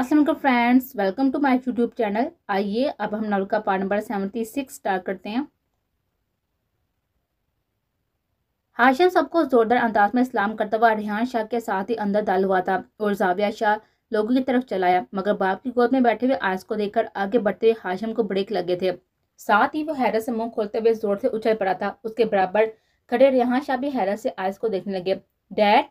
Aslam friends welcome to my YouTube channel आइए अब हम नल का part number seventy six start करते हैं हाशिम सबको जोरदार अंदाज में इस्लाम करता हुआ रिहान शाह के साथ ही अंदर डाल हुआ था और जाविया शाह लोगों की तरफ चलाया मगर बाप की गोद में बैठे हुए आयस को देखकर आगे बढ़ते हुए हाशिम को ब्रेक लगे थे साथ ही वो हैरत से मुंह खोलते हुए जोर से उछल पड़ा था उसके बराबर खड़े रिहान शाह भी हैरत से आयस को देखने लगे डैड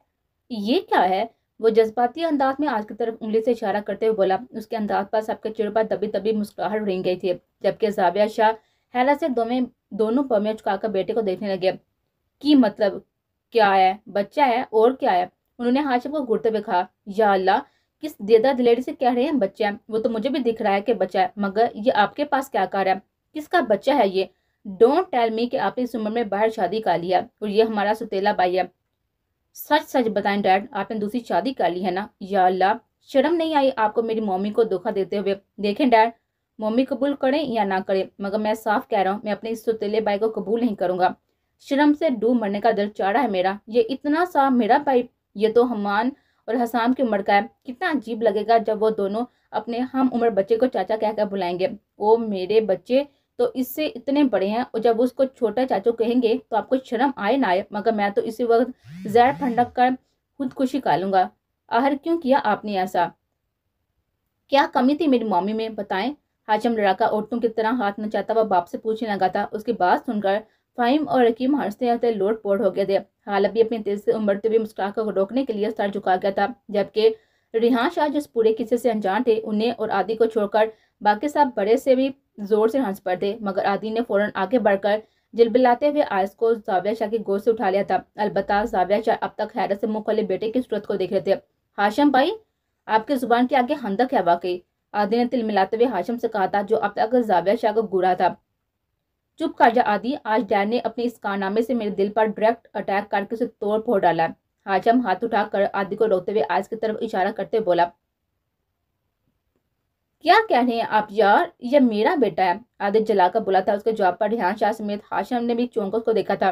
ये क्या है वो जज्बाती अंदाज में आज की तरफ उंगली से इशारा करते हुए बोला उसके अंदाज पर सबके चेहरे पर दबी दबी मुस्कुराहट रेंग गई थी जबकि जाविया शाह हैला से दोनों दोनों पमिया चुकाकर बेटे को देखने लगे कि मतलब क्या है बच्चा है और क्या है उन्होंने हाशिम को घुरते हुए कहा या अल्लाह किस देदा दिलेरी से कह रहे हैं बच्चा है वो तो मुझे भी दिख रहा है कि बच्चा है मगर ये आपके पास क्या कार है किसका बच्चा है ये डोंट टेल मी कि आपने इस उम्र में बाहर शादी कर लिया और ये हमारा सुतेला भाई है सच सच बताएं डैड आपने दूसरी शादी कर ली है ना या अल्लाह शर्म नहीं आई आपको मेरी मम्मी को धोखा देते हुए देखें डैड मम्मी कबूल करें या ना करें मगर मैं साफ कह रहा हूँ मैं अपने इस सुतीले भाई को कबूल नहीं करूँगा शर्म से डूब मरने का दर चाड़ा है मेरा ये इतना सा मेरा भाई ये तो हमान और हसाम की उम्र का है कितना अजीब लगेगा जब वो दोनों अपने हम उम्र बच्चे को चाचा कहकर बुलाएंगे ओ मेरे बच्चे तो इससे इतने बड़े हैं और जब उसको छोटा चाचू कहेंगे तो आपको शर्म आए ना आए मगर मैं तो इसी वक्त जहर फंडक कर खुदकुशी का लूंगा आहर क्यों किया आपने ऐसा क्या कमी थी मेरी मम्मी में बताएं हाजम लड़ाका औरतों की तरह हाथ चाहता वह बाप से पूछने लगा था उसकी बात सुनकर फाइम और रकीम हंसते हंसते लोट पोट हो गए थे हाल अभी अपने तेज से उमड़ते हुए मुस्कुराकर को रोकने के लिए सर झुका गया था जबकि रिहान शाह जिस पूरे किस्से से अनजान थे उन्हें और आदि को छोड़कर बाकी साहब बड़े से भी जोर से हंस पड़ते मगर आदि ने फौरन आगे बढ़कर जिलबिलाते हुए आयस को जाविया शाह की गोद से उठा लिया था अलबत्ता जाविया शाह अब तक हैरत से मुंह खोले बेटे की सूरत को देख रहे थे हाशम भाई आपकी जुबान के आगे हंदक है वाकई आदि ने तिल मिलाते हुए हाशम से कहा था जो अब तक जाविया शाह को घूरा था चुप कर जा आदि आज डैड ने अपने इस कारनामे से मेरे दिल पर डायरेक्ट अटैक करके उसे तोड़ फोड़ डाला हाशम हाथ उठाकर आदि को रोकते हुए आयस की तरफ इशारा करते बोला क्या कह रहे हैं आप यार ये मेरा बेटा है आदित्य जलाकर बोला था उसके जवाब पर रिहान शाह समेत हाशम ने भी चौंक उसको देखा था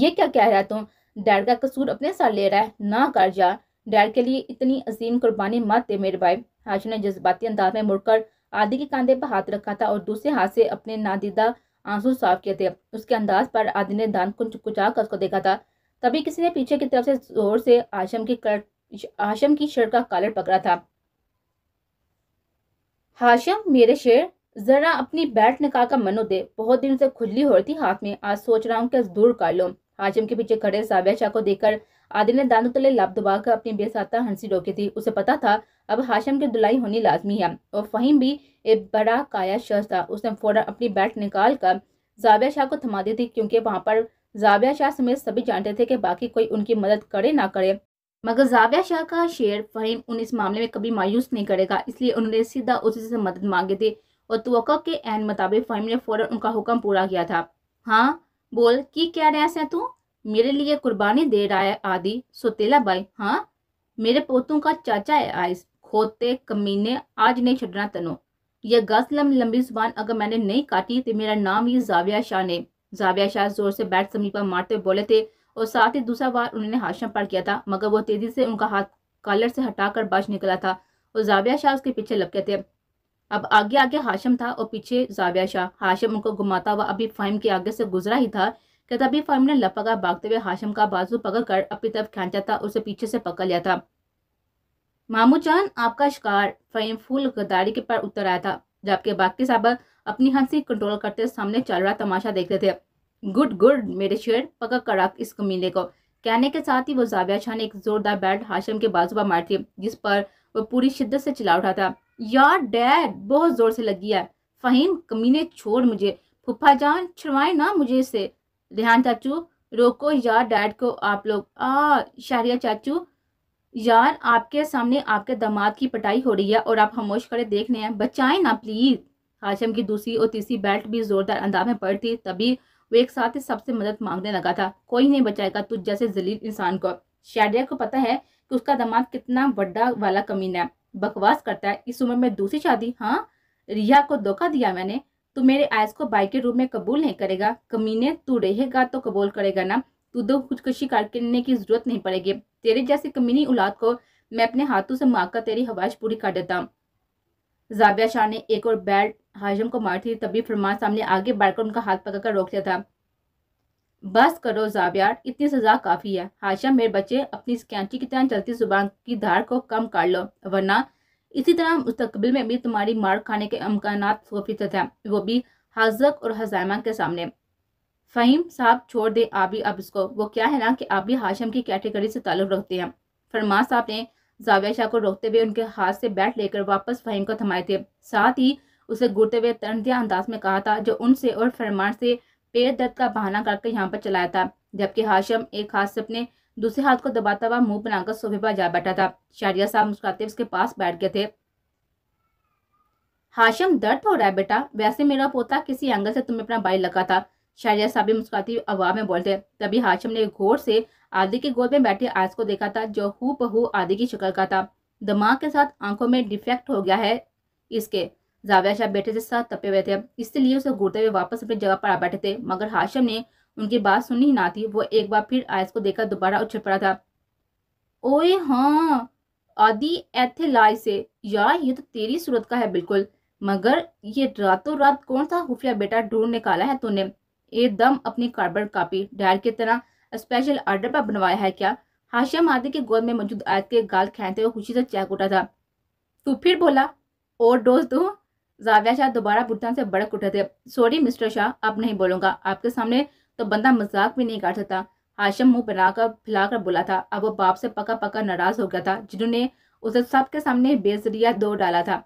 ये क्या कह रहा है तुम डैड का कसूर अपने साथ ले रहा है ना कर जा डैड के लिए इतनी अजीम कुर्बानी मत दे मेरे भाई हाशम ने जज्बाती अंदाज में मुड़कर आदि के कांधे पर हाथ रखा था और दूसरे हाथ से अपने नादीदा आंसू साफ किए थे उसके अंदाज पर आदि ने दान कुचा कर उसको देखा था तभी किसी ने पीछे की तरफ से जोर से आशम की कर आशम की शर्ट का कालर पकड़ा था हाशिम मेरे शेर जरा अपनी बैट निकाल कर मनो दे बहुत दिन से खुली हो रही थी हाथ में आज सोच रहा हूँ कि दूर कर लो हाशिम के पीछे खड़े साबिया शाह को देखकर आदिल ने दानों तले लाभ दबा कर अपनी बेसाता हंसी रोकी थी उसे पता था अब हाशिम की धुलाई होनी लाजमी है और फहीम भी एक बड़ा काया शख्स था उसने फौरन अपनी बैट निकाल कर जाविया शाह को थमा दी थी क्योंकि वहां पर जाविया शाह समेत सभी जानते थे कि बाकी कोई उनकी मदद करे ना करे मगर जाविया शाह का शेर फहीम उन्हें इस मामले में कभी मायूस नहीं करेगा इसलिए उन्होंने सीधा उसी से मदद मांगी थी और तो के एन मुताबिक फहीम ने फौरन उनका हुक्म पूरा किया था हाँ बोल की क्या रहा है तू मेरे लिए कुर्बानी दे रहा है आदि सोतेला बाई हाँ मेरे पोतों का चाचा है आयस खोते कमीने आज नहीं छड़ना तनो यह गज लम लंबी जुबान अगर मैंने नहीं काटी तो मेरा नाम ही जाविया शाह ने जाविया शाह जोर से बैठ समीपा मारते बोले थे और साथ ही दूसरा बार उन्होंने हाशम पार किया था मगर वो तेजी से उनका हाथ कॉलर से हटाकर बच निकला था और जाविया शाह उसके पीछे लपके थे अब आगे आगे हाशम था और पीछे जाविया शाह हाशम उनको घुमाता हुआ अभी फाइम के आगे से गुजरा ही था कि तभी फाइम ने लपका भागते हुए हाशम का बाजू पकड़ कर अपनी तरफ खींचा था उसे पीछे से पकड़ लिया था मामू चांद आपका शिकार फाहिम फूल गदारी के पर उतर आया था जबकि बाकी साहब अपनी हंसी कंट्रोल करते सामने चल रहा तमाशा देख रहे थे गुड गुड मेरे शेर पका कड़ाक इस कमीने को कहने के साथ ही वो जाविया शाह ने एक जोरदार बैट हाशम के बाजू पर मारती जिस पर वो पूरी शिद्दत से चिल्ला उठा था यार डैड बहुत जोर से लगी है फ़हीम कमीने छोड़ मुझे फुफा जान छुड़वाए ना मुझे इसे रेहान चाचू रोको यार डैड को आप लोग आ शाहरिया चाचू यार आपके सामने आपके दामाद की पटाई हो रही है और आप खामोश खड़े देख रहे हैं बचाएं ना प्लीज़ हाशम की दूसरी और तीसरी बेल्ट भी जोरदार अंदाज में पड़ती तभी वो एक साथ ही सबसे मदद मांगने लगा था कोई नहीं बचाएगा तुझ जैसे जलील इंसान को शाडिया को पता है कि उसका दामाद कितना बड़ा वाला कमीना है बकवास करता है इस उम्र में दूसरी शादी हाँ रिया को धोखा दिया मैंने तू मेरे आयस को बाई के रूप में कबूल नहीं करेगा कमीने तू रहेगा तो कबूल करेगा ना तू दो खुदकुशी करने की जरूरत नहीं पड़ेगी तेरे जैसे कमीनी औलाद को मैं अपने हाथों से मारकर तेरी हवाइश पूरी कर देता हूँ जाबिया शाह ने एक और बैट हाजम को मारी थी तभी फरमान साहब ने आगे बैठकर उनका हाथ पकड़कर रोक दिया था बस करो जाबिया इतनी सजा काफ़ी है हाशम मेरे बच्चे अपनी कैंटी की तरह चलती जुबान की धार को कम कर लो वरना इसी तरह मुस्तबिल में भी तुम्हारी मार खाने के अमकान फीसद हैं वो भी हाजक और हजायमा के सामने फ़हीम साहब छोड़ दे आबी अब इसको वो क्या है ना कि आबी हाशम की कैटेगरी से ताल्लुक़ रखते हैं फरमान साहब ने जाविया शाह को रोकते हुए उनके हाथ से बैट लेकर वापस फहीम को थमाए थे साथ ही उसे घूरते हुए दिया अंदाज में कहा था जो उनसे और फरमान से पेट दर्द का बहाना करके यहाँ पर चलाया था जबकि हाशम एक हाथ से अपने दूसरे हाथ को दबाता हुआ मुंह बनाकर सोफे पर जा बैठा था शारिया साहब मुस्कुराते उसके पास बैठ गए थे हाशम दर्द तो हो रहा है बेटा वैसे मेरा पोता किसी एंगल से तुम्हें अपना बाइल लगा था शारिया साहब मुस्कुराती हुई आवाज में बोलते तभी हाशम ने घोर से आदि के गोद में बैठे आयस को देखा था जो हु पहू आदि की शक्ल का था दिमाग के साथ आंखों में डिफेक्ट हो गया है इसके जाविया शाह बेटे के साथ तपे हुए थे इसलिए उसे घूरते हुए वापस अपनी जगह पर आ बैठे थे मगर हाशम ने उनकी बात सुनी ना थी वो एक बार फिर आयस को देखकर दोबारा उछल पड़ा था ओए हाँ आदि ऐथे लाए से यार ये तो तेरी सूरत का है बिल्कुल मगर ये रातों रात कौन सा खुफिया बेटा ढूंढ निकाला है तूने एकदम दम अपनी कार्बन कापी डायर की तरह स्पेशल आर्डर पर बनवाया है क्या हाशिया मादी के गोद में मौजूद आयत के गाल खेते हुए खुशी से चेक उठा था तू फिर बोला और डोज दो जाविया शाह दोबारा भुगतान से बड़क उठे थे सॉरी मिस्टर शाह अब नहीं बोलूंगा आपके सामने तो बंदा मजाक भी नहीं काट सकता हाशिम मुंह बनाकर फैलाकर बोला था अब वो बाप से पका पका नाराज हो गया था जिन्होंने उसे सबके सामने बेजरिया दो डाला था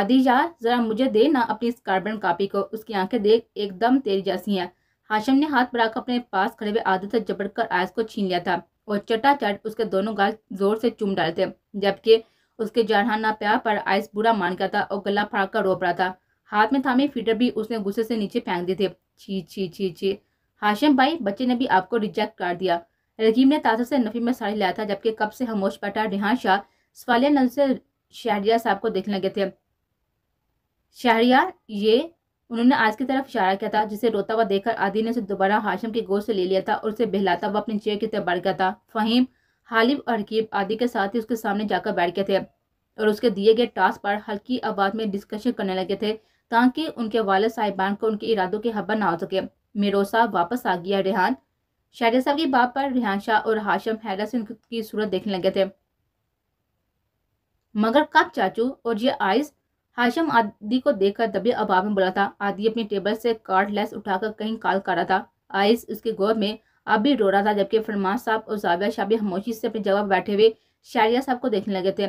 आदि यार जरा मुझे दे ना अपनी इस कार्बन कापी को उसकी आंखें देख एकदम तेरी जैसी हैं हाशिम ने हाथ बढ़ाकर अपने पास खड़े हुए आदत से जबड़कर आयस को छीन लिया था और चटाचट उसके दोनों गाल जोर से चुम डाले थे जबकि उसके जानहाना प्यार पर आयस बुरा मान गया था और गला फाड़ कर रोप रहा था हाथ में थामे फीटर भी उसने गुस्से से नीचे फेंक दिए थे छी छी छी छी हाशिम भाई बच्चे ने भी आपको रिजेक्ट कर दिया रकीब ने ताजा से नफी में साड़ी लाया था जबकि कब से हमोश बैठा रिहान शाह सवालिया नजर से शहरिया साहब को देखने लगे थे शहरिया ये उन्होंने आज की तरफ इशारा किया था जिसे रोता हुआ देखकर आदि ने उसे दोबारा हाशिम के गोद से ले लिया था और उसे बहलाता हुआ अपनी चेयर की तरफ बढ़ गया था फहीम हालिब अरकीब आदि के साथ ही उसके सामने जाकर बैठ गए थे और उसके दिए गए टास्क पर हल्की आवाज में डिस्कशन करने लगे थे ताकि उनके वालद साहिबान को उनके इरादों के हब्बर ना हो सके मेरोसा वापस आ गया रेहान शाहिदा साहब की बात पर रेहान शाह और हाशम हैदर से उनकी सूरत देखने लगे थे मगर कब चाचू और ये आइज़ हाशम आदि को देखकर दबे अभाव में बोला था आदि अपनी टेबल से कार्ड लेस उठाकर कहीं काल कर रहा था आयिस उसके गौर में अब भी रो रहा था जबकि फरमान साहब और जाविया शाह भी हमोशी से अपनी जगह बैठे हुए शारिया साहब को देखने लगे थे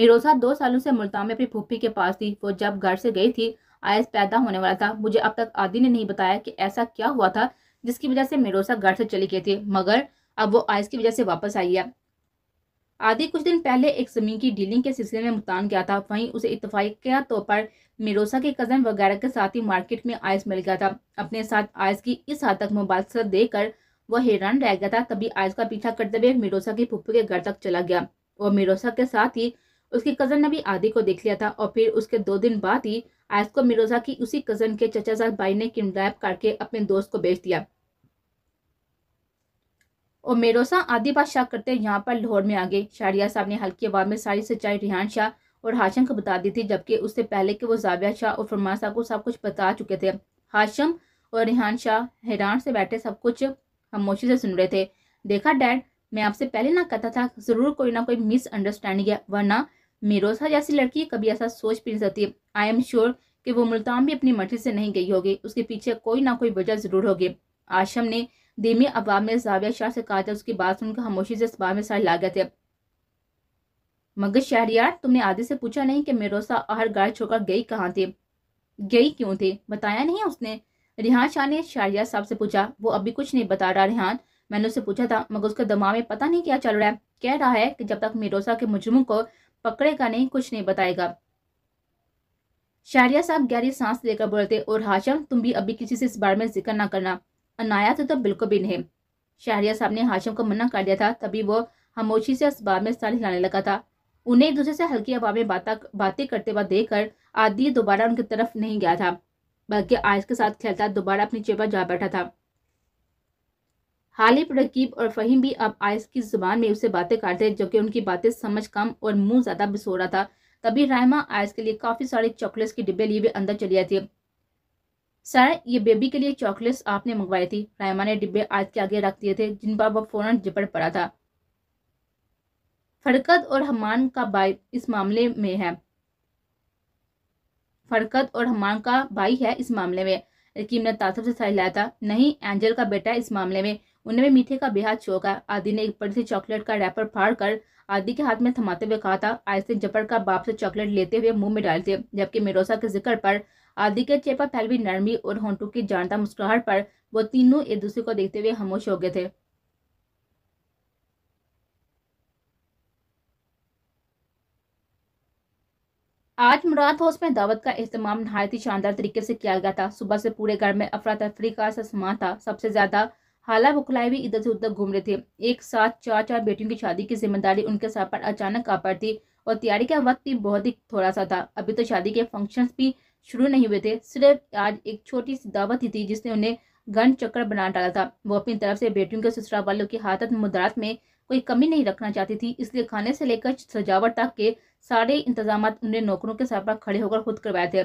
मिरोजा दो सालों से मुल्तान में अपनी फूफी के पास थी वो जब घर से गई थी आयस पैदा होने वाला था मुझे अब तक आदि ने नहीं बताया कि ऐसा क्या हुआ था जिसकी वजह से मिरोजा घर से चली गई थी मगर अब वो आयस की वजह से वापस आई है आदि कुछ दिन पहले एक जमीन की डीलिंग के सिलसिले में मुल्तान गया था वहीं उसे इतफाकिया तौर पर मेरोसा के कजन वगैरह के साथ ही मार्केट में आयस मिल गया था अपने साथ आयस की इस हद तक मुबालसत देकर वह हैरान रह गया था तभी आयस का पीछा करते हुए मेरोसा की पुप्पू के घर तक चला गया और मेरोसा के साथ ही उसकी कजन ने भी आदि को देख लिया था और फिर उसके दो दिन बाद ही आयस को मिरोजा की उसी कजन के चचा साहब भाई ने किडनैप करके अपने दोस्त को बेच दिया और मेरोसा आदि शाह करते यहाँ पर लाहौर में आ गए शारिया साहब ने हल्की आवाज में सारी सच्चाई रिहान शाह और हाशम को बता दी थी जबकि उससे पहले के वो जाविया शाह और फरमान साहब को सब कुछ बता चुके थे हाशम और रिहान शाह हैरान से बैठे सब कुछ खामोशी से सुन रहे थे देखा डैड मैं आपसे पहले ना कहता था ज़रूर कोई ना कोई मिसअंडरस्टैंडिंग है वरना मेरोसा जैसी लड़की कभी ऐसा सोच भी नहीं सकती आई एम श्योर कि वो मुल्तान भी अपनी मर्जी से नहीं गई होगी उसके पीछे कोई ना कोई वजह ज़रूर होगी आशम ने दीमी अवाम ने जाविया शाह से कहा था उसकी बात सुनकर खामोशी से इस बार में सर लागे थे मगर शहरियार तुमने आदि से पूछा नहीं कि मेरोसा आहर गाय छोड़कर गई कहाँ थी गई क्यों थी बताया नहीं उसने रिहान शाह ने शहरियार साहब से पूछा वो अभी कुछ नहीं बता रहा रिहान मैंने उससे पूछा था मगर उसके दिमाग में पता नहीं क्या चल रहा है कह रहा है कि जब तक मेरोसा के मुजरमों को पकड़ेगा नहीं कुछ नहीं बताएगा शहरिया साहब गहरी सांस लेकर बोलते और हाशम तुम भी अभी किसी से इस बारे में जिक्र ना करना अनायास तो बिल्कुल भी नहीं शहरिया साहब ने हाशिम को मना कर दिया था तभी वो खामोशी से अखबार में सर हिलाने लगा था उन्हें एक दूसरे से हल्की हवा में बातें करते हुआ देख कर आदि दोबारा उनकी तरफ नहीं गया था बल्कि आयस के साथ खेलता दोबारा अपनी चेपर जा बैठा था हालिब रकीब और फहीम भी अब आयस की जुबान में उससे बातें करते जो कि उनकी बातें समझ कम और मुंह ज़्यादा बिसो रहा था तभी रायमा आयस के लिए काफ़ी सारे चॉकलेट्स के डिब्बे लिए भी अंदर चली आती है सर ये बेबी के लिए चॉकलेट्स आपने मंगवाई थी रायमा ने डिब्बे आज के आगे रख दिए थे जिन पर वह फौरन झपट पड़ा था फरकत और हमान का भाई इस मामले में है फरकत और हमान का भाई है इस मामले में रकीम ने तासब से लाया था नहीं एंजल का बेटा इस मामले में उनमें मीठे का बेहद शौक है आदि ने एक बड़ी सी चॉकलेट का रैपर फाड़ कर आदि के हाथ में थमाते हुए कहा था आयसे जपड़ का बाप से चॉकलेट लेते हुए मुंह में डालते जबकि मेरोसा के जिक्र पर आदि के चेपा पर फैल भी नरमी और होंटू की जानता मुस्कुराहट पर वो तीनों एक दूसरे को देखते हुए खामोश हो गए थे आज मुराद हाउस में दावत का अहतमाम नहायत ही शानदार तरीके से किया गया था सुबह से पूरे घर में अफरा तफरी का समा था सबसे ज्यादा हाला बुखलाई भी इधर से उधर घूम रहे थे एक साथ चार चार बेटियों की शादी की जिम्मेदारी उनके सर पर अचानक आ पड़ती और तैयारी का वक्त भी बहुत ही थोड़ा सा था अभी तो शादी के फंक्शंस भी शुरू नहीं हुए थे सिर्फ आज एक छोटी सी दावत ही थी जिसने उन्हें गण चक्कर बना डाला था वो अपनी तरफ से बेटियों के ससुराल वालों की हाथत मुद्रात में कोई कमी नहीं रखना चाहती थी इसलिए खाने से लेकर सजावट तक के सारे इंतजाम उन्हें नौकरों के साथ खड़े होकर खुद करवाए थे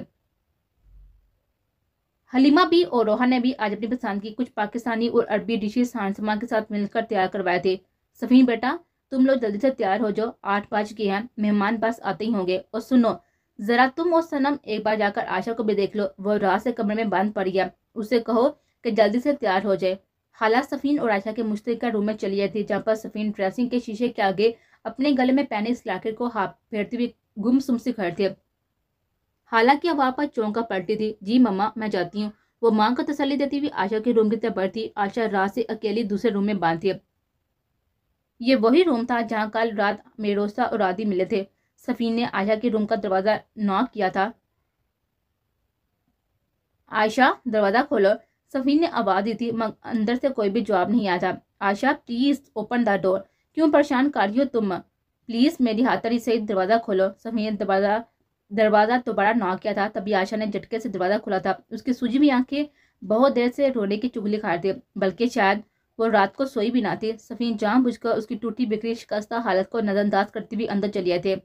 हलीमा भी और रोहन ने भी आज अपनी पसंद की कुछ पाकिस्तानी और अरबी डिशेज हानसमा के साथ मिलकर तैयार करवाए थे सफी बेटा तुम लोग जल्दी से तैयार हो जाओ आठ बज के हैं मेहमान बस आते ही होंगे और सुनो जरा तुम और सनम एक बार जाकर आशा को भी देख लो वह रात से कमरे में बंद पड़ गया उसे कहो कि जल्दी से तैयार हो जाए हालात सफ़ीन और आशा के मुश्तरका रूम में चली आई थी जहाँ पर सफ़ीन ड्रेसिंग के शीशे के आगे अपने गले में पहने इस लाकर को हाथ फेरती हुई गुम सुम सी खड़े थे हालांकि अब पर चौंका पड़ती थी जी मम्मा मैं जाती हूँ वो माँ को तसली देती हुई आशा के रूम की तरफ बढ़ती आशा रात से अकेली दूसरे रूम में बांध थी ये वही रूम था जहाँ कल रात मेरोसा और आदि मिले थे सफ़ीन ने आयशा के रूम का दरवाज़ा नॉक किया था आयशा दरवाज़ा खोलो सफ़ीन ने आवाज़ दी थी मगर अंदर से कोई भी जवाब नहीं आया था Ayesha please open the door क्यों परेशान कर रही हो तुम प्लीज़ मेरी हाथारी से दरवाज़ा खोलो सफ़ीन ने दरवाज़ा दरवाज़ा दोबारा नॉक किया था तभी आशा ने झटके से दरवाज़ा खोला था उसकी सूजी भी आंखें बहुत देर से रोने की चुगली खा रही बल्कि शायद वो रात को सोई भी ना थी सफ़ीन जानबूझकर उसकी टूटी बिखरी शिकस्ता हालत को नज़रअंदाज करते हुए अंदर चले आए थे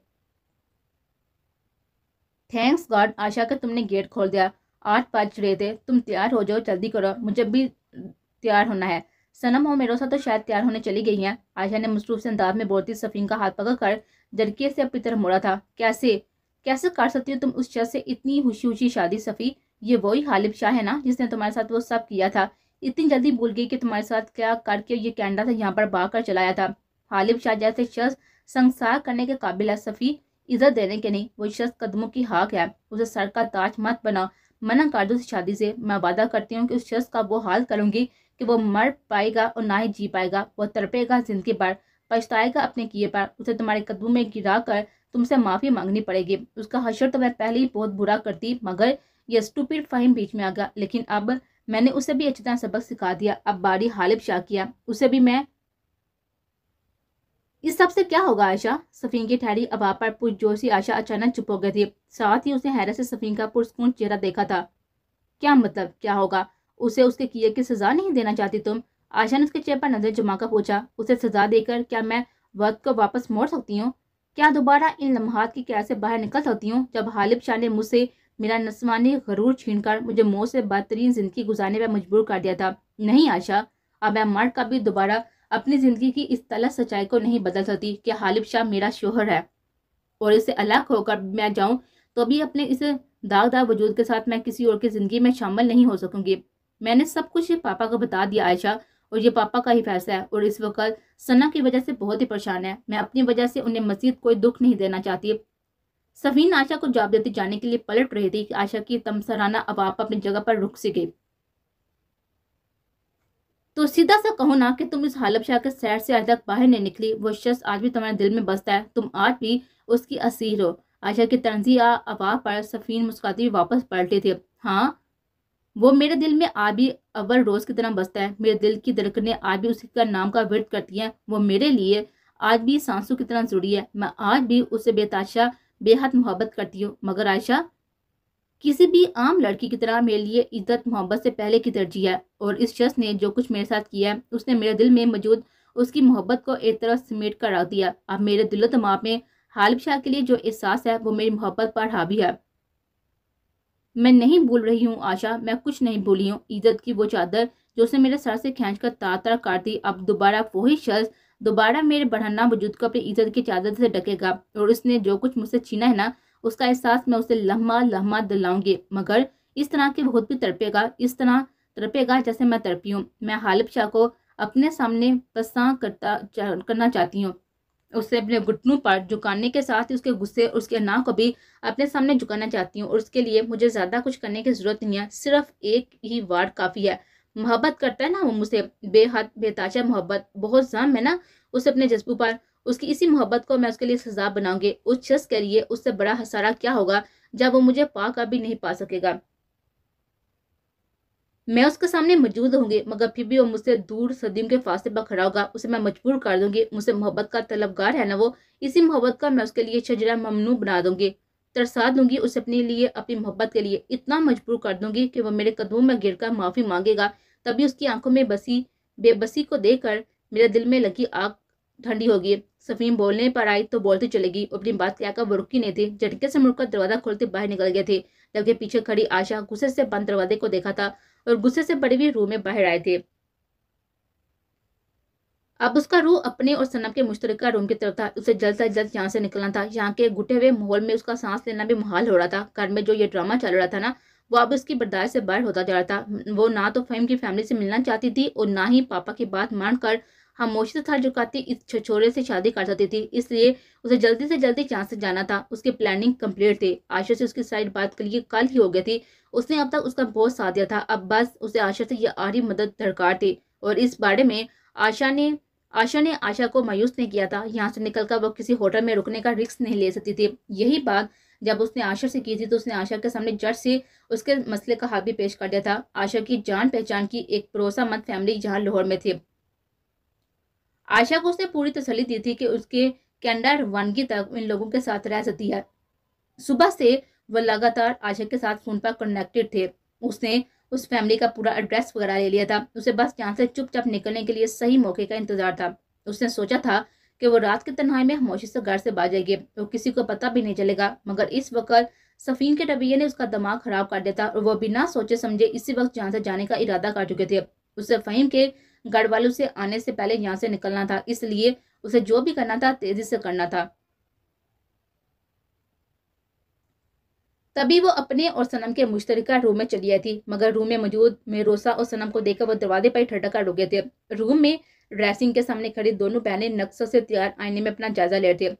थैंक्स गॉड आशा का तुमने गेट खोल दिया आठ पाँच रहे थे तुम तैयार हो जाओ जल्दी करो मुझे भी तैयार होना है सनम और साथ तो शायद तैयार होने चली गई हैं आशा ने मसरूफ से अंदाज में बोलती सफ़ीन का हाथ पकड़ कर जरके से अपनी तरफ मोड़ा था कैसे कैसे कर सकती हो तुम उस शख्स से इतनी खुशी खुशी शादी सफ़ी ये वही हालिब शाह है ना जिसने तुम्हारे साथ वो सब किया था इतनी जल्दी भूल गई कि तुम्हारे साथ क्या करके ये कैंडा था यहाँ पर भाग कर चलाया था हालिब शाह जैसे शख्स संसार करने के काबिल है सफ़ी इज्जत देने के नहीं वो शख्स कदमों की हाक है उसे सर का ताज मत बना मना कर दो शादी से मैं वादा करती हूँ कि उस शख्स का वो हाल करूँगी कि वो मर पाएगा और ना ही जी पाएगा वो तड़पेगा जिंदगी भर पछताएगा अपने किए पर उसे तुम्हारे कदमों में गिरा कर तुमसे माफ़ी मांगनी पड़ेगी उसका हशर तो मैं पहले ही बहुत बुरा करती मगर यह स्टूपिड फाइन बीच में आ गया लेकिन अब मैंने उसे भी अच्छी तरह सबक सिखा दिया अब बारी हालिब शाह किया उसे भी मैं इस सब से क्या होगा आयशा सफ़ीन की ठहरी अबाब पर पुरजोशी आयशा अचानक चुप हो गई थी साथ ही उसने हैरत से सफ़ीन का पुरस्कून चेहरा देखा था क्या मतलब क्या होगा उसे उसके किए की सज़ा नहीं देना चाहती तुम आशा ने उसके चेहरे पर नज़र जमाकर पूछा उसे सज़ा देकर क्या मैं वक्त को वापस मोड़ सकती हूँ क्या दोबारा इन लम्हात की कैद से बाहर निकल सकती हूँ जब हालिब शाह ने मुझसे मेरा नस्मानी गरूर कर मुझे मौत से बदतरीन जिंदगी गुजारने पर मजबूर कर दिया था नहीं आशा अब मैं मर्द का भी दोबारा अपनी ज़िंदगी की इस तलत सच्चाई को नहीं बदल सकती कि हालिब शाह मेरा शोहर है और इससे अलग होकर मैं जाऊँ तो भी अपने इस दागदार वजूद के साथ मैं किसी और की ज़िंदगी में शामिल नहीं हो सकूँगी मैंने सब कुछ ये पापा को बता दिया आयशा और ये पापा का ही फैसला है और इस वक्त सना की वजह से बहुत ही परेशान है मैं अपनी वजह से उन्हें मजीद कोई दुख नहीं देना चाहती सफीन आशा को जवाब देते जाने के लिए पलट रही थी कि आशा की तमसराना अब आप अपनी जगह पर रुक सी गई तो सीधा सा कहो ना कि तुम इस हालब शाह के सैर से आज तक बाहर नहीं निकली वो शख्स आज भी तुम्हारे दिल में बसता है तुम आज भी उसकी असीर हो आशा की तंजिया आवाज पर सफ़ीन मुस्काती हुई वापस पलटे थे हाँ वो मेरे दिल में आज भी अव्वल रोज़ की तरह बसता है मेरे दिल की धड़कने आज भी उसी का नाम का व्यर्थ करती हैं वो मेरे लिए आज भी सांसों की तरह जुड़ी है मैं आज भी उसे बेताशा बेहद मोहब्बत करती हूँ मगर आयशा किसी भी आम लड़की की तरह मेरे लिए इज्जत मोहब्बत से पहले की तरजीह है और इस शख्स ने जो कुछ मेरे साथ किया है उसने मेरे दिल में मौजूद उसकी मोहब्बत को एक तरफ समेट कर रख दिया अब मेरे दिलो तमाम में हाल शाह के लिए जो एहसास है वो मेरी मोहब्बत पर हावी है मैं नहीं भूल रही हूँ आशा मैं कुछ नहीं भूली हूँ इज्जत की वो चादर जो उसने मेरे सर से खींच कर तार तार काट दी अब दोबारा वही शख्स दोबारा मेरे बढ़ाना वजूद को अपनी इज्जत की चादर से ढकेगा और उसने जो कुछ मुझसे छीना है ना उसका एहसास मैं उसे लम्हा लम्हा दिलाऊंगी मगर इस तरह के बहुत भी तड़पेगा इस तरह तड़पेगा जैसे मैं तड़पी हूँ मैं हालिब शाह को अपने सामने पसा करता करना चाहती हूँ उसे अपने घुटनों पर झुकाने के साथ ही उसके गुस्से और उसके नाक को भी अपने सामने झुकाना चाहती हूँ और उसके लिए मुझे ज़्यादा कुछ करने की ज़रूरत नहीं है सिर्फ एक ही वार्ड काफ़ी है मोहब्बत करता है ना वो मुझसे बेहद बेताजा मोहब्बत बहुत जम है ना उसे अपने जज्बों पर उसकी इसी मोहब्बत को मैं उसके लिए सजा बनाऊंगी उस शख्स के लिए उससे बड़ा हसारा क्या होगा जब वो मुझे पा का भी नहीं पा सकेगा मैं उसके सामने मौजूद होंगी मगर फिर भी वो मुझसे दूर सदियों के फासले पर खड़ा होगा उसे मैं मजबूर कर दूंगी मुझसे मोहब्बत का तलबगार है ना वो इसी मोहब्बत का मैं उसके लिए छजरा ममनू बना दूंगी तरसा दूंगी उसे अपने लिए अपनी मोहब्बत के लिए इतना मजबूर कर दूंगी कि वह मेरे कदमों में गिर कर माफ़ी मांगेगा तभी उसकी आंखों में बसी बेबसी को देखकर मेरे दिल में लगी आग ठंडी होगी सफीम बोलने पर आई तो बोलती चलेगी अपनी बात क्या कर वो रुकी नहीं थी झटके से मुड़कर दरवाजा खोलते बाहर निकल गए थे जबकि पीछे खड़ी आशा गुस्से से बंद दरवाजे को देखा था और गुस्से से पड़ी हुई रूह में बाहर आए थे अब उसका रूह अपने और सनम के मुश्तरका रूम की तरफ था उसे जल्द से जल्द यहाँ से निकलना था यहाँ के घुटे हुए माहौल में उसका सांस लेना भी मुहाल हो रहा था घर में जो ये ड्रामा चल रहा था ना वो अब उसकी बर्दाश्त से बाहर होता जा रहा था वो ना तो फहीम की फैमिली से मिलना चाहती थी और ना ही पापा की बात मानकर खामोशी था झुकाती इस छोरे से शादी कर सकती थी इसलिए उसे जल्दी से जल्दी चांस से जाना था उसकी प्लानिंग कंप्लीट थी आशा से उसकी साइड बात के लिए कल ही हो गई थी उसने अब तक उसका बहुत साथ दिया था अब बस उसे आशा से यह आरी मदद दरकार थी और इस बारे में आशा ने आशा ने आशा को मायूस नहीं किया था यहाँ से निकल वह किसी होटल में रुकने का रिस्क नहीं ले सकती थी यही बात जब उसने आशा से की थी तो उसने आशा के सामने जट से उसके मसले का हाथ भी पेश कर दिया था आशा की जान पहचान की एक मंद फैमिली जहाँ लाहौर में थी आशा को उसने पूरी तसली दी थी कि उसके कैनेडा रवानगी तक इन लोगों के साथ रह सकती है सुबह से वह लगातार आशा के साथ फोन पर कनेक्टेड थे उसने उस फैमिली का पूरा एड्रेस वगैरह ले लिया था उसे बस यहाँ से चुपचाप निकलने के लिए सही मौके का इंतजार था उसने सोचा था कि वो रात के तन्हाई में हमोशी से घर से बाहर जाएगी और किसी को पता भी नहीं चलेगा मगर इस वक्त सफ़ीन के रवैये ने उसका दिमाग खराब कर दिया था और वो बिना सोचे समझे इसी वक्त यहाँ से जाने का इरादा कर चुके थे उससे फ़हीम के गढ़वालों से आने से पहले यहाँ से निकलना था इसलिए उसे जो भी करना था तेजी से करना था तभी वो अपने और सनम के मुश्तरका रूम में चली आई थी मगर रूम में मौजूद मेरोसा और सनम को देखकर वो दरवाजे पर ठटक कर रुके थे रूम में ड्रेसिंग के सामने खड़ी दोनों बहने नक्शों से तैयार आईने में अपना जायजा ले रहे थे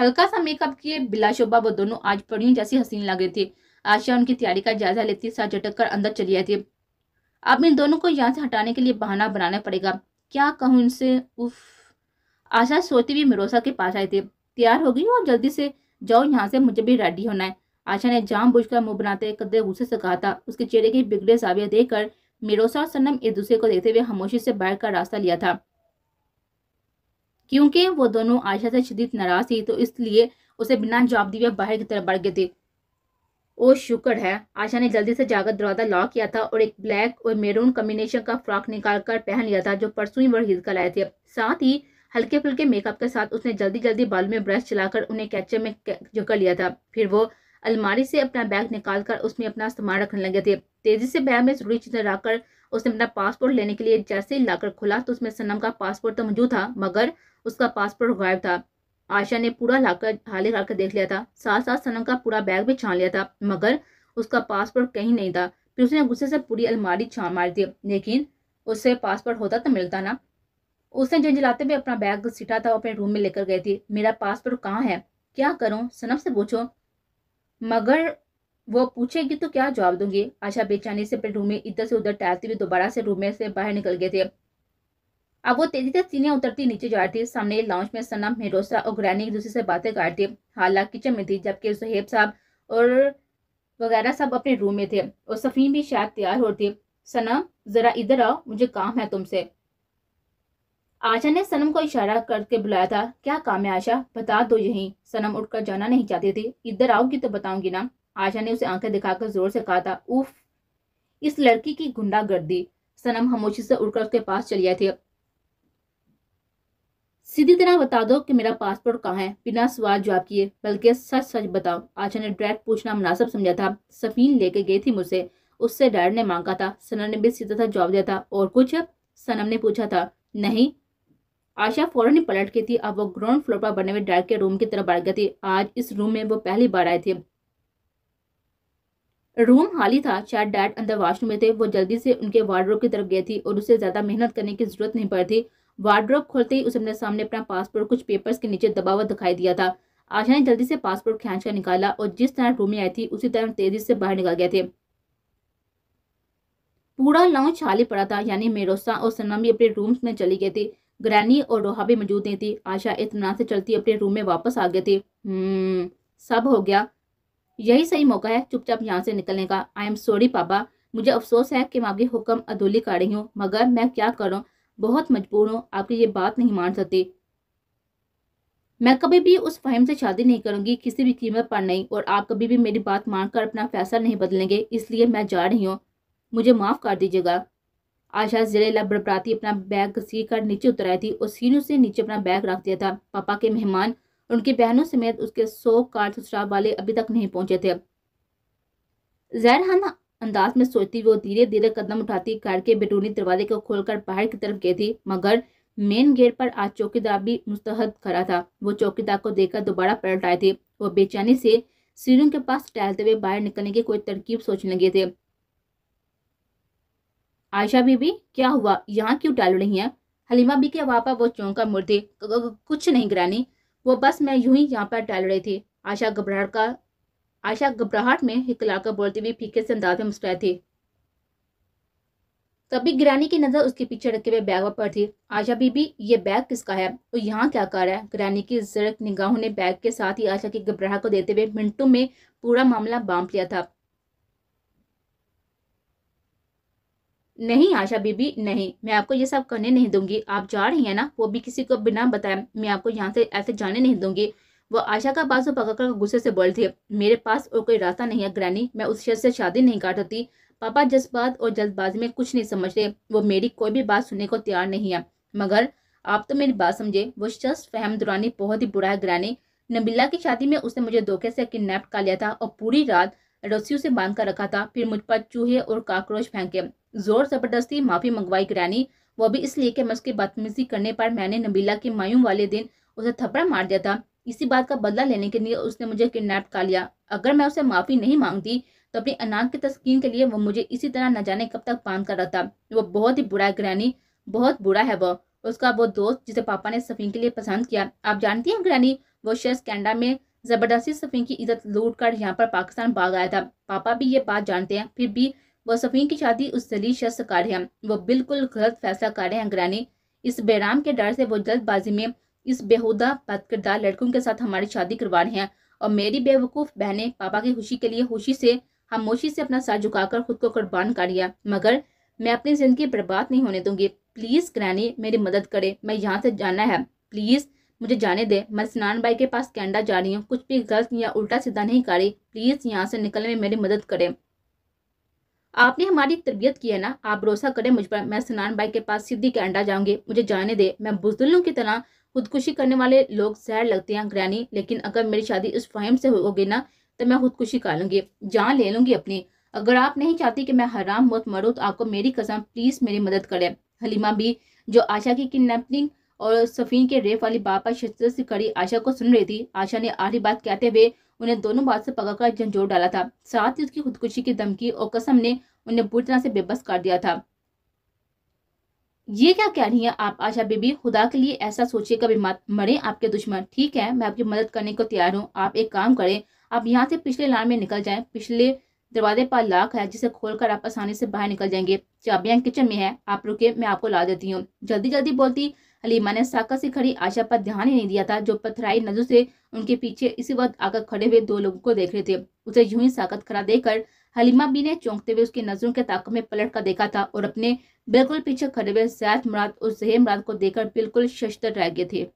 हल्का सा मेकअप किए बिलाशोबा वो दोनों आज पड़ी जैसी हसीन लग रही थी आशा उनकी तैयारी का जायजा लेती साथ झटक कर अंदर चली आई थी अब इन दोनों को यहाँ से हटाने के लिए बहाना बनाना पड़ेगा क्या कहूँ इनसे उफ आशा सोती हुई मिरोसा के पास आए थे तैयार हो गई और जल्दी से जाओ यहाँ से मुझे भी रेडी होना है आशा ने जाम बुझ कर मुँह बनाते कदे गुस्से से कहा था उसके चेहरे के बिगड़े देख कर मिरोसा और सन्नम एक दूसरे को देखते हुए खामोशी से बाहर का रास्ता लिया था क्योंकि वो दोनों आशा से शदीद नाराज थी तो इसलिए उसे बिना जवाब दिए बाहर की तरफ बढ़ गए थे ओ शुक्र है आशा ने जल्दी से जाकर दरवाजा लॉक किया था और एक ब्लैक और मेरून कम्बिनेशन का फ्रॉक निकालकर पहन लिया था जो परसों ही वह कर आए थे साथ ही हल्के फुल्के मेकअप के साथ उसने जल्दी जल्दी बाल में ब्रश चलाकर उन्हें कैचे में कर लिया था फिर वो अलमारी से अपना बैग निकाल कर उसमें अपना सामान रखने लगे थे तेजी से बैग में जरूरी चीजें रखकर उसने अपना पासपोर्ट लेने के लिए जैसे ही लाकर खुला तो उसमें सनम का पासपोर्ट तो मौजूद था मगर उसका पासपोर्ट गायब था आशा ने पूरा लाकर हाले हाल देख लिया था साथ साथ सनम का पूरा बैग भी छान लिया था मगर उसका पासपोर्ट कहीं नहीं था फिर उसने गुस्से से पूरी अलमारी छान मार दी लेकिन उससे पासपोर्ट होता तो मिलता ना उसने झंझलाते हुए अपना बैग सीटा था अपने रूम में लेकर गई थी मेरा पासपोर्ट कहाँ है क्या करूँ सनम से पूछो मगर वो पूछेगी तो क्या जवाब दूंगी आशा बेचैनी से अपने रूम में इधर से उधर टहलते हुए दोबारा से रूम में से बाहर निकल गए थे अब वो तेजी से सीने उतरती नीचे जा रही थी सामने लॉन्च में सना मेरोसा और ग्रैनी एक दूसरे से बातें कर रही थी किचन में थी जबकि सुहेब साहब और वगैरह सब अपने रूम में थे और सफ़ीन भी शायद तैयार होती सनम ज़रा इधर आओ मुझे काम है तुमसे आशा ने सनम को इशारा करके बुलाया था क्या काम है आशा बता दो यही सनम उठकर जाना नहीं चाहती थी इधर आओगी तो बताऊंगी ना आशा ने उसे आंखें दिखाकर जोर से कहा था उफ इस लड़की की गुंडागर्दी सनम खामोशी से उड़कर उसके पास चली आई थी सीधी तरह बता दो कि मेरा पासपोर्ट कहाँ है बिना सवाल जवाब किए बल्कि सच सच बताओ आशा ने डायरेक्ट पूछना मुनासिब समझा था सफीन लेके गई थी मुझसे उससे डैड ने मांगा था सनम ने भी सीधा था जवाब दिया था और कुछ सनम ने पूछा था नहीं आशा फौरन ही पलट गई थी अब वो ग्राउंड फ्लोर पर बने हुए डैड के रूम की तरफ बढ़ गई थी आज इस रूम में वो पहली बार आए थे रूम खाली था शायद डैड अंदर वाशरूम में थे वो जल्दी से उनके वार्डरोब की तरफ गई थी और उसे ज़्यादा मेहनत करने की जरूरत नहीं पड़ी वार्ड्रोप खोलते ही उसे अपने सामने अपना पासपोर्ट कुछ पेपर्स के नीचे दबा हुआ दिखाई दिया था आशा ने जल्दी से पासपोर्ट खींच कर निकाला और जिस तरह रूम में आई थी उसी तरह तेजी से बाहर निकल गए थे पूरा लाउंज खाली पड़ा था यानी मेरोसा और सनम भी अपने रूम में चली गई थी ग्रैनी और रोहा भी मौजूद नहीं थी आशा इतमान से चलती अपने रूम में वापस आ गई थी हम्म, सब हो गया यही सही मौका है चुपचाप यहाँ से निकलने का आई एम सॉरी पापा मुझे अफसोस है कि मैं आपके हुक्म अधूली कर रही हूँ मगर मैं क्या करूँ बहुत मजबूर हूँ आपकी ये बात नहीं मान सकते मैं कभी भी उस फहम से शादी नहीं करूंगी किसी भी कीमत पर नहीं और आप कभी भी मेरी बात मानकर अपना फैसला नहीं बदलेंगे इसलिए मैं जा रही हूँ मुझे माफ़ कर दीजिएगा आशा जिले बड़बड़ाती अपना बैग सी कर नीचे उतर आई थी और सीनू से नीचे अपना बैग रख दिया था पापा के मेहमान और उनकी बहनों समेत उसके सौ कार ससुराल वाले अभी तक नहीं पहुंचे थे जहर अंदाज में सोचती वो धीरे धीरे कदम उठाती कार के बेटूनी दरवाजे को खोलकर बाहर की तरफ गई थी मगर मेन गेट पर आज चौकीदार भी मुस्तहद खड़ा था वो चौकीदार को देखकर दोबारा पलट आए थे वो बेचैनी से सीढ़ियों के पास टहलते हुए बाहर निकलने की कोई तरकीब सोचने लगे थे आयशा बीबी क्या हुआ यहाँ क्यों टहल रही है हलीमा बी के वहाँ पर वो चौंका मुर्दे कुछ नहीं गिरानी वो बस मैं यूं ही यहाँ पर टहल रही थी आशा घबराहट का आयशा घबराहट में हिकलाकर बोलती हुई फीके से अंदाज में मुस्कुराए थे तभी गिरानी की नज़र उसके पीछे रखे हुए बैग पर थी आशा बीबी ये बैग किसका है और यहाँ क्या कर रहा है गिरानी की जरक निगाहों ने बैग के साथ ही आशा की घबराहट को देते हुए मिनटों में पूरा मामला बांप लिया था नहीं आशा बीबी नहीं मैं आपको ये सब करने नहीं दूंगी आप जा रही हैं ना वो भी किसी को बिना बताए मैं आपको यहाँ से ऐसे जाने नहीं दूंगी वो आशा का बाजू पकड़कर गुस्से से बोल थी मेरे पास और कोई रास्ता नहीं है ग्रैनी मैं उस शख्स से शादी नहीं काट सकती पापा जज्बात और जल्दबाजी में कुछ नहीं समझते वो मेरी कोई भी बात सुनने को तैयार नहीं है मगर आप तो मेरी बात समझे वो शख्स फहम दुरानी बहुत ही बुरा है ग्रैनी नबीला की शादी में उसने मुझे धोखे से किडनेप कर लिया था और पूरी रात रस्सियों से बांध कर रखा था फिर मुझ पर चूहे और काकरोच फेंके जोर जबरदस्ती माफी मंगवाई ग्रैनी वो भी इसलिए कि मैं उसकी बदतमीजी करने पर मैंने नबीला के मायूम वाले दिन उसे थप्पड़ मार दिया था इसी बात का बदला लेने के लिए उसने मुझे किडनैप कर लिया अगर मैं उसे माफ़ी नहीं मांगती तो अपनी अनाज की तस्कीन के लिए वो मुझे इसी तरह न जाने कब तक बांध कर था वो बहुत ही बुरा ग्रैनी बहुत बुरा है वो उसका वो दोस्त जिसे पापा ने सफ़ीन के लिए पसंद किया आप जानती हैं ग्रैनी वो शेष कैनेडा में ज़बरदस्ती सफ़ीन की इज्जत लूट कर यहाँ पर पाकिस्तान भाग आया था पापा भी ये बात जानते हैं फिर भी वो सफ़ीन की शादी उस जली शख्स से कर रहे हैं वो बिल्कुल गलत फैसला कर रहे हैं ग्रैनी इस बेराम के डर से वो जल्दबाजी में इस बेहुदा किरदार लड़कों के साथ हमारी शादी करवा रहे हैं और मेरी बेवकूफ़ बहनें पापा की खुशी के लिए खुशी से खामोशी से अपना सर झुकाकर खुद को कुर्बान कर लिया मगर मैं अपनी ज़िंदगी बर्बाद नहीं होने दूंगी प्लीज़ ग्रैनी मेरी मदद करे मैं यहाँ से जाना है प्लीज़ मुझे जाने दे मैं स्नान भाई के पास कैनेडा जा रही हूँ कुछ भी गलत या उल्टा सीधा नहीं करी प्लीज़ यहाँ से निकलने में मेरी मदद करें आपने हमारी तरबियत की है ना आप भरोसा करें मुझ पर मैं स्नान भाई के पास सीधी कैनेडा जाऊंगी मुझे जाने दे मैं बुजुर्गों की तरह खुदकुशी करने वाले लोग सैड लगते हैं ग्रैनी लेकिन अगर मेरी शादी उस फहम से होगी ना तो मैं खुदकुशी कर लूँगी जान ले लूँगी अपनी अगर आप नहीं चाहती कि मैं हराम मौत मरूँ तो आपको मेरी कसम प्लीज़ मेरी मदद करें हलीमा भी जो आशा की किडनेपिंग और सफ़ीन के रेप वाली बापा शिद्दत से कड़ी आशा को सुन रही थी आशा ने आधी बात कहते हुए उन्हें दोनों बात से कर झंझोर डाला था साथ ही उसकी खुदकुशी की धमकी और कसम ने उन्हें बुरी तरह से बेबस कर दिया था ये क्या कह रही है आप आशा बेबी खुदा के लिए ऐसा सोचिए कभी मत मरे आपके दुश्मन ठीक है मैं आपकी मदद करने को तैयार हूँ आप एक काम करें आप यहाँ से पिछले लाइन में निकल जाएं पिछले दरवाजे पर लाख है जिसे खोलकर आप आसानी से बाहर निकल जाएंगे चाबियाँ किचन में है आप रुके मैं आपको ला देती हूँ जल्दी जल्दी बोलती हलीमा ने साका से खड़ी आशा पर ध्यान ही नहीं दिया था जो पथराई नजर से उनके पीछे इसी वक्त आकर खड़े हुए दो लोगों को देख रहे थे उसे यूं ही साकत खड़ा देकर हलीमा बी ने चौंकते हुए उसकी नजरों के ताकत में पलट कर देखा था और अपने बिल्कुल पीछे खड़े हुए सैद मुराद और जहे मुराद को देखकर बिल्कुल शशतर रह गए थे